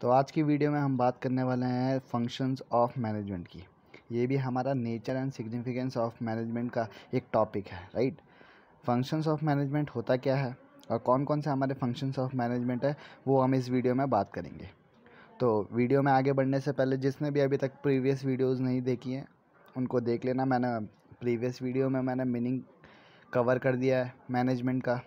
तो आज की वीडियो में हम बात करने वाले हैं फंक्शंस ऑफ मैनेजमेंट की ये भी हमारा nature and significance of management का एक टॉपिक है राइट फंक्शंस ऑफ मैनेजमेंट होता क्या है और कौन कौन से हमारे फंक्शंस ऑफ मैनेजमेंट है वो हम इस वीडियो में बात करेंगे तो वीडियो में आगे बढ़ने से पहले जिसने भी अभी तक प्रीवियस वीडियोज़ नहीं देखी हैं उनको देख लेना मैंने प्रीवियस वीडियो में मैंने मीनिंग कवर कर दिया है मैनेजमेंट का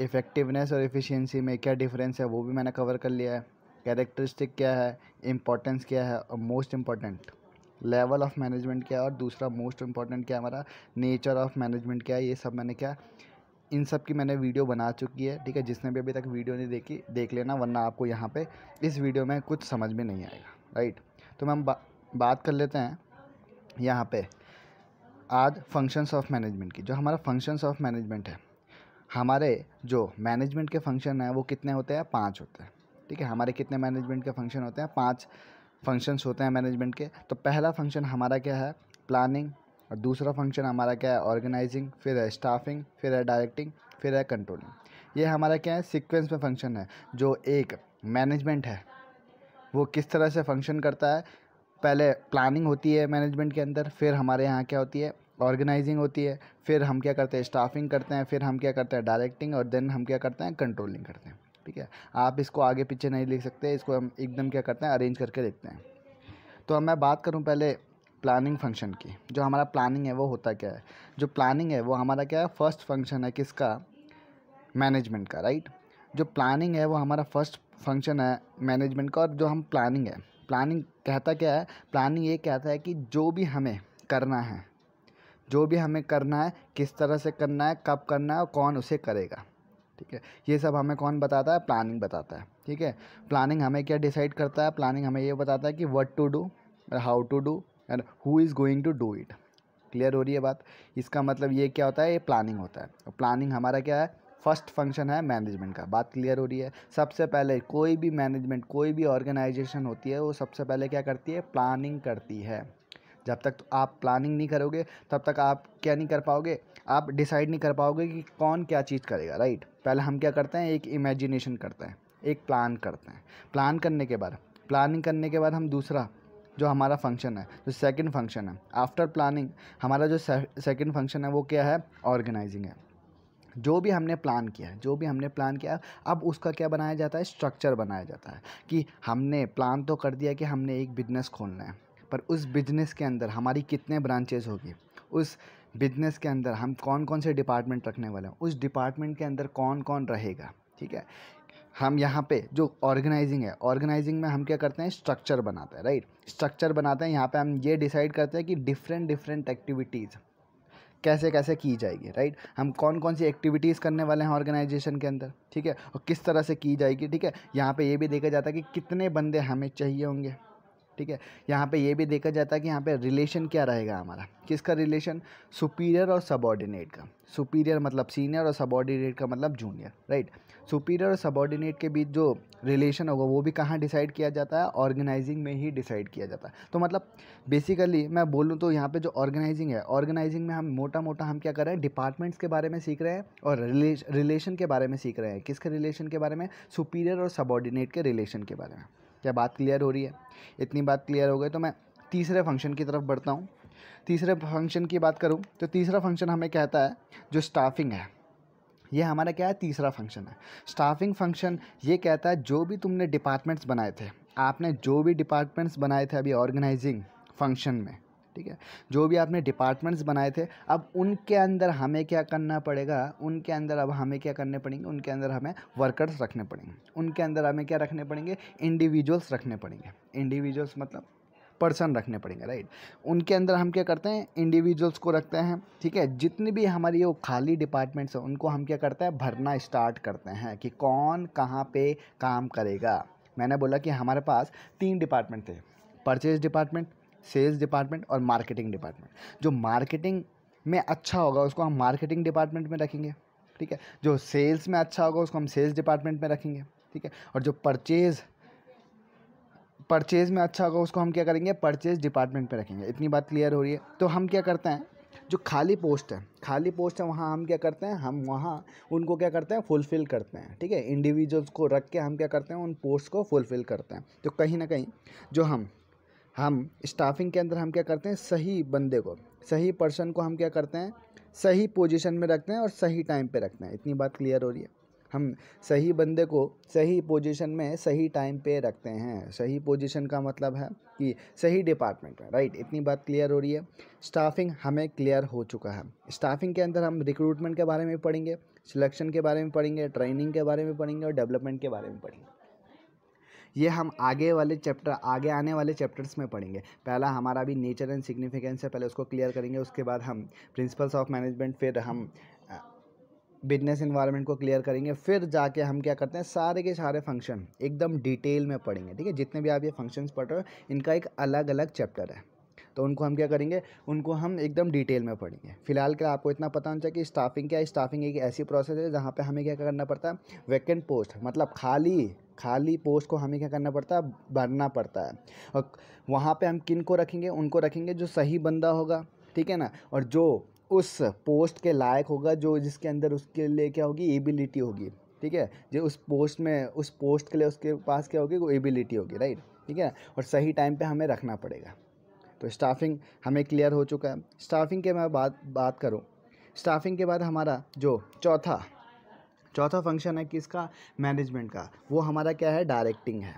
इफ़ेक्टिवनेस और इफ़िशेंसी में क्या डिफरेंस है वो भी मैंने कवर कर लिया है कैरेक्टरिस्टिक क्या है इम्पोर्टेंस क्या है और most important level of management क्या है और दूसरा मोस्ट इम्पॉर्टेंट क्या है हमारा नेचर ऑफ मैनेजमेंट क्या है ये सब मैंने क्या इन सब की मैंने वीडियो बना चुकी है ठीक है जिसने भी अभी तक वीडियो नहीं देखी देख लेना वरना आपको यहाँ पे इस वीडियो में कुछ समझ में नहीं आएगा राइट तो मैम बा, बात कर लेते हैं यहाँ पे आज फंक्शंस ऑफ मैनेजमेंट की जो हमारा फंक्शंस ऑफ मैनेजमेंट है हमारे जो मैनेजमेंट के फंक्शन हैं वो कितने होते हैं पाँच होते हैं ठीक है हमारे कितने मैनेजमेंट के फंक्शन होते हैं पाँच फंक्शंस होते हैं मैनेजमेंट के तो पहला फंक्शन हमारा क्या है प्लानिंग और दूसरा फंक्शन हमारा क्या है ऑर्गेनाइजिंग फिर है स्टाफिंग फिर है डायरेक्टिंग फिर है कंट्रोलिंग ये हमारा क्या है सीक्वेंस में फंक्शन है जो एक मैनेजमेंट है वो किस तरह से फंक्शन करता है पहले प्लानिंग होती है मैनेजमेंट के अंदर फिर हमारे यहाँ क्या होती है ऑर्गेनाइजिंग होती है फिर हम क्या करते हैं स्टाफिंग करते हैं फिर हम क्या करते हैं डायरेक्टिंग और देन हम क्या करते हैं कंट्रोलिंग करते हैं ठीक है आप इसको आगे पीछे नहीं लिख सकते इसको हम एकदम क्या करते हैं अरेंज करके देखते हैं तो अब मैं बात करूँ पहले प्लानिंग फंक्शन की जो हमारा प्लानिंग है वो होता क्या है जो प्लानिंग है वो हमारा क्या है फर्स्ट फंक्शन है किसका मैनेजमेंट का राइट जो प्लानिंग है वो हमारा फर्स्ट फंक्शन है मैनेजमेंट का और जो हम प्लानिंग है प्लानिंग कहता क्या है प्लानिंग ये कहता है कि जो भी हमें करना है जो भी हमें करना है किस तरह से करना है कब करना है और कौन उसे करेगा ठीक है ये सब हमें कौन बताता है प्लानिंग बताता है ठीक है प्लानिंग हमें क्या डिसाइड करता है प्लानिंग हमें ये बताता है कि what to do how to do and who is going to do it clear हो रही है बात इसका मतलब ये क्या होता है ये प्लानिंग होता है प्लानिंग तो हमारा क्या है फर्स्ट फंक्शन है मैनेजमेंट का बात क्लियर हो रही है सबसे पहले कोई भी मैनेजमेंट कोई भी ऑर्गेनाइजेशन होती है वो सबसे पहले क्या करती है प्लानिंग करती है जब तक तो आप प्लानिंग नहीं करोगे तब तक आप क्या नहीं कर पाओगे आप डिसाइड नहीं कर पाओगे कि कौन क्या चीज़ करेगा राइट पहले हम क्या करते हैं एक इमेजिनेशन करते हैं एक प्लान करते हैं प्लान करने के बाद प्लानिंग करने के बाद हम दूसरा जो हमारा फंक्शन है जो सेकंड फंक्शन है आफ्टर प्लानिंग हमारा जो सेकंड फंक्शन है वो क्या है ऑर्गेनाइजिंग है जो भी हमने प्लान किया है जो भी हमने प्लान किया अब उसका क्या बनाया जाता है स्ट्रक्चर बनाया जाता है कि हमने प्लान तो कर दिया कि हमने एक बिजनेस खोलना है पर उस बिजनेस के अंदर हमारी कितने ब्रांचेज़ होगी उस बिजनेस के अंदर हम कौन कौन से डिपार्टमेंट रखने वाले हैं उस डिपार्टमेंट के अंदर कौन कौन रहेगा ठीक है हम यहाँ पे जो ऑर्गेनाइजिंग है ऑर्गेनाइजिंग में हम क्या करते हैं स्ट्रक्चर बनाते हैं राइट स्ट्रक्चर बनाते हैं यहाँ पे हम ये डिसाइड करते हैं कि डिफरेंट डिफरेंट एक्टिविटीज़ कैसे कैसे की जाएगी राइट हम कौन कौन सी एक्टिविटीज़ करने वाले हैं ऑर्गेनाइजेशन के अंदर ठीक है और किस तरह से की जाएगी ठीक है यहाँ पर ये भी देखा जाता है कि कितने बंदे हमें चाहिए होंगे ठीक है यहाँ पे ये भी देखा जाता है कि यहाँ पे रिलेशन क्या रहेगा हमारा किसका रिलेशन सुपीरियर और सबॉर्डिनेट का सुपीरियर मतलब सीनियर और सबॉर्डिनेट का मतलब जूनियर राइट सुपीरियर और सबॉर्डिनेट के बीच जो रिलेशन होगा वो भी कहाँ डिसाइड किया जाता है ऑर्गेनाइजिंग में ही डिसाइड किया जाता है तो मतलब बेसिकली मैं बोलूँ तो यहाँ पर जो ऑर्गेनाइजिंग है ऑर्गेनाइजिंग में हम मोटा मोटा हम क्या कर रहे हैं डिपार्टमेंट्स के बारे में सीख रहे हैं और रिलेशन के बारे में सीख रहे हैं किसके रिलेशन के बारे में सुपीरियर और सबॉर्डिनेट के रिलेशन के बारे में क्या बात क्लियर हो रही है इतनी बात क्लियर हो गई तो मैं तीसरे फंक्शन की तरफ बढ़ता हूँ तीसरे फंक्शन की बात करूँ तो तीसरा फंक्शन हमें कहता है जो स्टाफिंग है ये हमारा क्या है तीसरा फंक्शन है स्टाफिंग फंक्शन ये कहता है जो भी तुमने डिपार्टमेंट्स बनाए थे आपने जो भी डिपार्टमेंट्स बनाए थे अभी ऑर्गेनाइजिंग फंक्शन में ठीक है जो भी आपने डिपार्टमेंट्स बनाए थे अब उनके अंदर हमें क्या करना पड़ेगा उनके अंदर अब हमें क्या करने पड़ेंगे उनके अंदर हमें वर्कर्स रखने पड़ेंगे उनके अंदर हमें क्या रखने पड़ेंगे इंडिविजुअल्स रखने पड़ेंगे इंडिविजुअल्स मतलब पर्सन रखने पड़ेंगे राइट उनके अंदर हम क्या करते हैं इंडिविजुअल्स को रखते हैं ठीक है जितनी भी हमारी वो खाली डिपार्टमेंट्स हैं उनको हम क्या करते हैं भरना स्टार्ट करते हैं कि कौन कहाँ पे काम करेगा मैंने बोला कि हमारे पास तीन डिपार्टमेंट थे परचेज डिपार्टमेंट सेल्स डिपार्टमेंट और मार्केटिंग डिपार्टमेंट जो मार्केटिंग में अच्छा होगा उसको हम मार्केटिंग डिपार्टमेंट में रखेंगे ठीक है जो सेल्स में अच्छा होगा उसको हम सेल्स डिपार्टमेंट में रखेंगे ठीक है और जो परचेज़ परचेज़ में अच्छा होगा उसको हम क्या करेंगे परचेज़ डिपार्टमेंट में रखेंगे इतनी बात क्लियर हो रही है तो हम क्या करते हैं जो खाली पोस्ट है खाली पोस्ट है वहाँ हम क्या करते हैं हम वहाँ उनको क्या करते हैं फुलफ़िल करते हैं ठीक है इंडिविजुअल्स को रख के हम क्या करते हैं उन पोस्ट को फुलफ़िल करते हैं तो कहीं ना कहीं जो हम हम स्टाफिंग के अंदर हम क्या करते हैं सही बंदे को सही पर्सन को हम क्या करते हैं सही पोजीशन में रखते हैं और सही टाइम पे रखते हैं इतनी बात क्लियर हो रही है हम सही बंदे को सही पोजीशन में सही टाइम पे रखते हैं सही पोजीशन का मतलब है कि सही डिपार्टमेंट में राइट इतनी बात क्लियर हो रही है स्टाफिंग हमें क्लियर हो चुका है स्टाफिंग के अंदर हम रिक्रूटमेंट के बारे में पढ़ेंगे सिलेक्शन के बारे में पढ़ेंगे ट्रेनिंग के बारे में पढ़ेंगे और डेवलपमेंट के बारे में पढ़ेंगे ये हम आगे वाले चैप्टर आगे आने वाले चैप्टर्स में पढ़ेंगे पहला हमारा अभी नेचर एंड सिग्निफिकेंस है पहले उसको क्लियर करेंगे उसके बाद हम प्रिंसिपल्स ऑफ मैनेजमेंट फिर हम बिजनेस इन्वायरमेंट को क्लियर करेंगे फिर जाके हम क्या करते हैं सारे के सारे फंक्शन एकदम डिटेल में पढ़ेंगे ठीक है जितने भी आप ये फंक्शंस पढ़ रहे हो इनका एक अलग अलग चैप्टर है तो उनको हम क्या करेंगे उनको हम एकदम डिटेल में पढ़ेंगे फिलहाल के आपको इतना पता होना चाहिए कि स्टाफिंग क्या है स्टाफिंग एक ऐसी प्रोसेस है जहाँ पर हमें क्या करना पड़ता है वैकेंट पोस्ट मतलब खाली खाली पोस्ट को हमें क्या करना पड़ता है भरना पड़ता है और वहाँ पर हम किन को रखेंगे उनको रखेंगे जो सही बंदा होगा ठीक है ना और जो उस पोस्ट के लायक होगा जो जिसके अंदर उसके लिए क्या होगी एबिलिटी होगी ठीक है जो उस पोस्ट में उस पोस्ट के लिए उसके पास क्या होगी वो एबिलिटी होगी राइट ठीक है और सही टाइम पे हमें रखना पड़ेगा तो स्टाफिंग हमें क्लियर हो चुका है स्टाफिंग के मैं बात बात करूँ स्टाफिंग के बाद हमारा जो चौथा चौथा फंक्शन है किसका मैनेजमेंट का वो हमारा क्या है डायरेक्टिंग है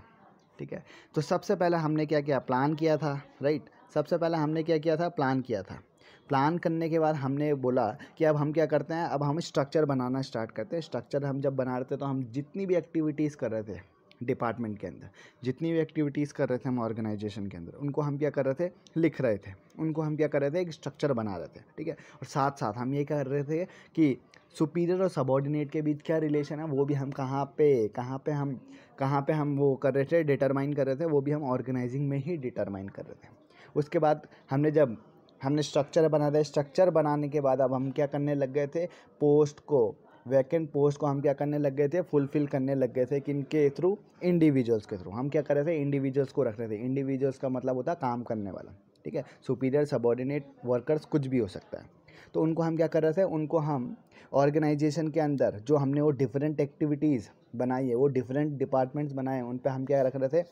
ठीक है तो सबसे पहले हमने क्या किया प्लान किया था राइट सबसे पहले हमने क्या किया था प्लान किया था प्लान करने के बाद हमने बोला कि अब हम क्या करते हैं अब हम स्ट्रक्चर बनाना स्टार्ट करते हैं स्ट्रक्चर हम जब बना रहे थे तो हम जितनी भी एक्टिविटीज़ कर रहे थे डिपार्टमेंट के अंदर जितनी भी एक्टिविटीज़ कर रहे थे हम ऑर्गेनाइजेशन के अंदर उनको हम क्या कर रहे थे लिख रहे थे उनको हम क्या कर रहे थे एक स्ट्रक्चर बना रहे थे ठीक है और साथ साथ हम ये कर रहे थे कि सुपीरियर और सबॉर्डिनेट के बीच क्या रिलेशन है वो भी हम कहाँ पे कहाँ पे हम कहाँ पे हम वो कर रहे थे डिटरमाइन कर रहे थे वो भी हम ऑर्गेनाइजिंग में ही डिटरमाइन कर रहे थे उसके बाद हमने जब हमने स्ट्रक्चर बना दिया स्ट्रक्चर बनाने के बाद अब हम क्या करने लग गए थे पोस्ट को वैकेंट पोस्ट को हम क्या करने लग गए थे फुलफिल करने लग गए थे किन के थ्रू इंडिविजुअल्स के थ्रू हम क्या कर रहे थे इंडिविजुअल्स को रख रहे थे इंडिविजुअल्स का मतलब होता है काम करने वाला ठीक है सुपीरियर सबॉर्डिनेट वर्कर्स कुछ भी हो सकता है तो उनको हम क्या कर रहे थे उनको हम ऑर्गेनाइजेशन के अंदर जो हमने वो डिफरेंट एक्टिविटीज़ बनाई है वो डिफरेंट डिपार्टमेंट्स बनाए हैं उन पर हम क्या रख रहे थे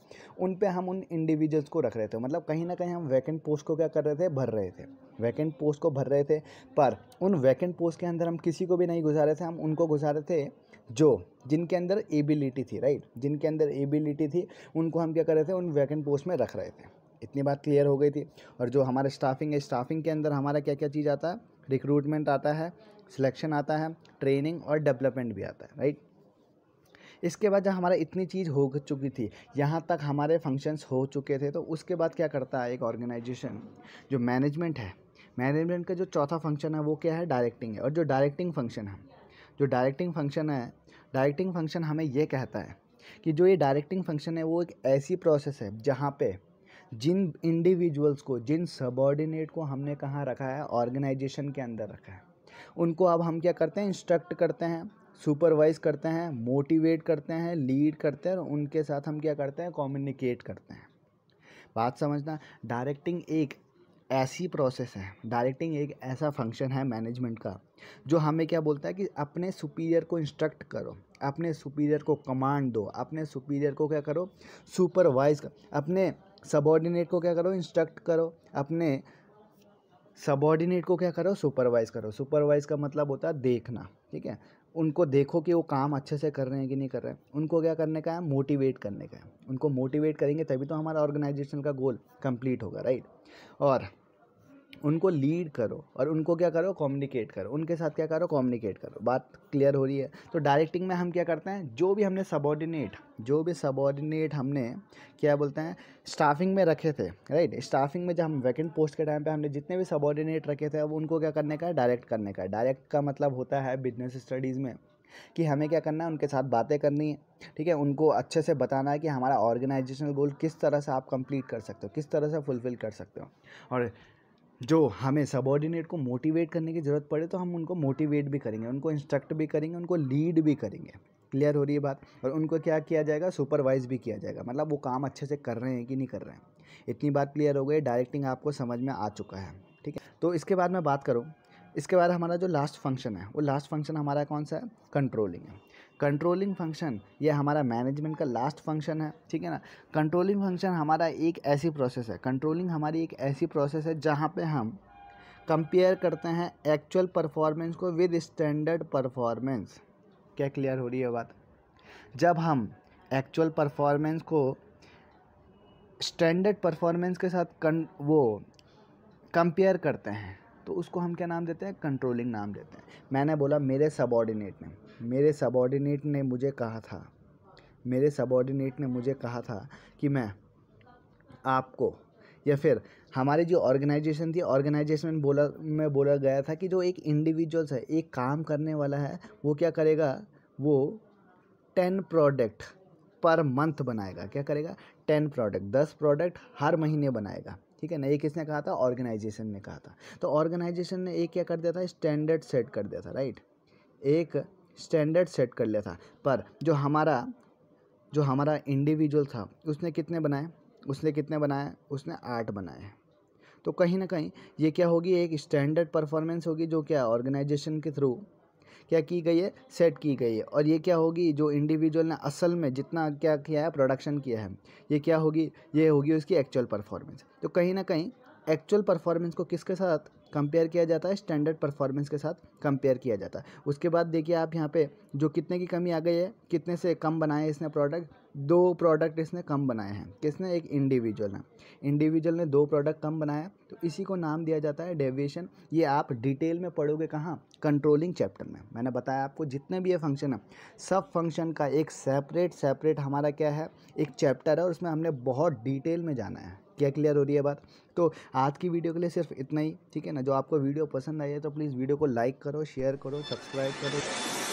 उन पर हम उन इंडिविजुअल्स को रख रहे थे मतलब कहीं ना कहीं हम वैकेंट पोस्ट को क्या कर रहे थे भर रहे थे वैकेंट पोस्ट को भर रहे थे पर उन वैकेंट पोस्ट के अंदर हम किसी को भी नहीं गुजार रहे थे हम उनको गुजार रहे थे जो जिनके अंदर एबिलिटी थी राइट जिनके अंदर एबिलिटी थी उनको हम क्या कर रहे थे उन वैकेंट पोस्ट में रख रहे थे इतनी बात क्लियर हो गई थी और जो हमारा स्टाफिंग है स्टाफिंग के अंदर हमारा क्या क्या चीज़ आता है रिक्रूटमेंट आता है सिलेक्शन आता है ट्रेनिंग और डेवलपमेंट भी आता है राइट इसके बाद जब हमारा इतनी चीज़ हो चुकी थी यहाँ तक हमारे फंक्शंस हो चुके थे तो उसके बाद क्या करता है एक ऑर्गेनाइजेशन जो मैनेजमेंट है मैनेजमेंट का जो चौथा फंक्शन है वो क्या है डायरेक्टिंग है और जो डायरेक्टिंग फंक्शन है जो डायरेक्टिंग फंक्शन है डायरेक्टिंग फंक्शन हमें यह कहता है कि जो ये डायरेक्टिंग फंक्शन है वो एक ऐसी प्रोसेस है जहाँ पे जिन इंडिविजुअल्स को जिन सबॉर्डिनेट को हमने कहाँ रखा है ऑर्गेनाइजेशन के अंदर रखा है उनको अब हम क्या करते हैं इंस्ट्रक्ट करते हैं सुपरवाइज करते हैं मोटिवेट करते हैं लीड करते हैं और उनके साथ हम क्या करते हैं कम्युनिकेट करते हैं बात समझना डायरेक्टिंग एक ऐसी प्रोसेस है डायरेक्टिंग एक ऐसा फंक्शन है मैनेजमेंट का जो हमें क्या बोलता है कि अपने सुपीरियर को इंस्ट्रक्ट करो अपने सुपीरियर को कमांड दो अपने सुपीरियर को क्या करो सुपरवाइज करो अपने सबॉर्डिनेट को क्या करो इंस्ट्रक्ट करो अपने सबॉर्डिनेट को क्या करो सुपरवाइज करो सुपरवाइज का मतलब होता है देखना ठीक है उनको देखो कि वो काम अच्छे से कर रहे हैं कि नहीं कर रहे हैं उनको क्या करने का है मोटिवेट करने का है उनको मोटिवेट करेंगे तभी तो हमारा ऑर्गेनाइजेशन का गोल कंप्लीट होगा राइट और उनको लीड करो और उनको क्या करो कम्युनिकेट करो उनके साथ क्या करो कम्युनिकेट करो बात क्लियर हो रही है तो डायरेक्टिंग में हम क्या करते हैं जो भी हमने सबॉर्डिनेट जो भी सबॉर्डिनेट हमने क्या बोलते हैं स्टाफिंग में रखे थे राइट स्टाफिंग में जब हम वैकेंट पोस्ट के टाइम पे हमने जितने भी सबॉर्डिनेट रखे थे अब उनको क्या करने का है डायरेक्ट करने का डायरेक्ट का मतलब होता है बिजनेस स्टडीज़ में कि हमें क्या करना है उनके साथ बातें करनी है ठीक है उनको अच्छे से बताना है कि हमारा ऑर्गेनाइजेशनल गोल किस तरह से आप कंप्लीट कर सकते हो किस तरह से फुलफ़िल कर सकते हो और जो हमें सबॉर्डिनेट को मोटिवेट करने की ज़रूरत पड़े तो हम उनको मोटिवेट भी करेंगे उनको इंस्ट्रक्ट भी करेंगे उनको लीड भी करेंगे क्लियर हो रही है बात और उनको क्या किया जाएगा सुपरवाइज भी किया जाएगा मतलब वो काम अच्छे से कर रहे हैं कि नहीं कर रहे हैं इतनी बात क्लियर हो गई डायरेक्टिंग आपको समझ में आ चुका है ठीक है तो इसके बाद मैं बात करूँ इसके बाद हमारा जो लास्ट फंक्शन है वो लास्ट फंक्शन हमारा कौन सा है कंट्रोलिंग है कंट्रोलिंग फंक्शन ये हमारा मैनेजमेंट का लास्ट फंक्शन है ठीक है ना कंट्रोलिंग फंक्शन हमारा एक ऐसी प्रोसेस है कंट्रोलिंग हमारी एक ऐसी प्रोसेस है जहाँ पे हम कंपेयर करते हैं एक्चुअल परफॉर्मेंस को विद स्टैंडर्ड परफॉर्मेंस क्या क्लियर हो रही है बात जब हम एक्चुअल परफॉर्मेंस को स्टैंडर्ड परफॉर्मेंस के साथ कन वो कंपेयर करते हैं तो उसको हम क्या नाम देते हैं कंट्रोलिंग नाम देते हैं मैंने बोला मेरे सबॉर्डिनेट ने मेरे सबॉर्डिनेट ने मुझे कहा था मेरे सबॉर्डिनेट ने मुझे कहा था कि मैं आपको या फिर हमारी जो ऑर्गेनाइजेशन थी ऑर्गेनाइजेशन में बोला में बोला गया था कि जो एक इंडिविजुअल्स है एक काम करने वाला है वो क्या करेगा वो टेन प्रोडक्ट पर मंथ बनाएगा क्या करेगा टेन प्रोडक्ट दस प्रोडक्ट हर महीने बनाएगा ठीक है ना ये किसने कहा था ऑर्गेनाइजेशन ने कहा था तो ऑर्गेनाइजेशन ने एक क्या कर दिया था स्टैंडर्ड सेट कर दिया था राइट एक स्टैंडर्ड सेट कर लिया था पर जो हमारा जो हमारा इंडिविजुअल था उसने कितने बनाए उसने कितने बनाए उसने आठ बनाए तो कहीं ना कहीं ये क्या होगी एक स्टैंडर्ड परफॉर्मेंस होगी जो क्या ऑर्गेनाइजेशन के थ्रू क्या की गई है सेट की गई है और ये क्या होगी जो इंडिविजुअल ने असल में जितना क्या किया है प्रोडक्शन किया है ये क्या होगी ये होगी उसकी एक्चुअल परफॉर्मेंस तो कहीं ना कहीं एक्चुअल परफॉर्मेंस को किसके साथ कंपेयर किया जाता है स्टैंडर्ड परफॉर्मेंस के साथ कंपेयर किया जाता है उसके बाद देखिए आप यहाँ पे जो कितने की कमी आ गई है कितने से कम बनाए इसने प्रोडक्ट दो प्रोडक्ट इसने कम बनाए हैं किसने एक इंडिविजुअल ने इंडिविजुअल ने दो प्रोडक्ट कम बनाया तो इसी को नाम दिया जाता है डेविएशन ये आप डिटेल में पढ़ोगे कहाँ कंट्रोलिंग चैप्टर में मैंने बताया आपको जितने भी ये फंक्शन है सब फंक्शन का एक सेपरेट सेपरेट हमारा क्या है एक चैप्टर है और उसमें हमने बहुत डिटेल में जाना है क्या क्लियर हो रही है बात तो आज की वीडियो के लिए सिर्फ इतना ही ठीक है ना जो आपको वीडियो पसंद आई है तो प्लीज़ वीडियो को लाइक करो शेयर करो सब्सक्राइब करो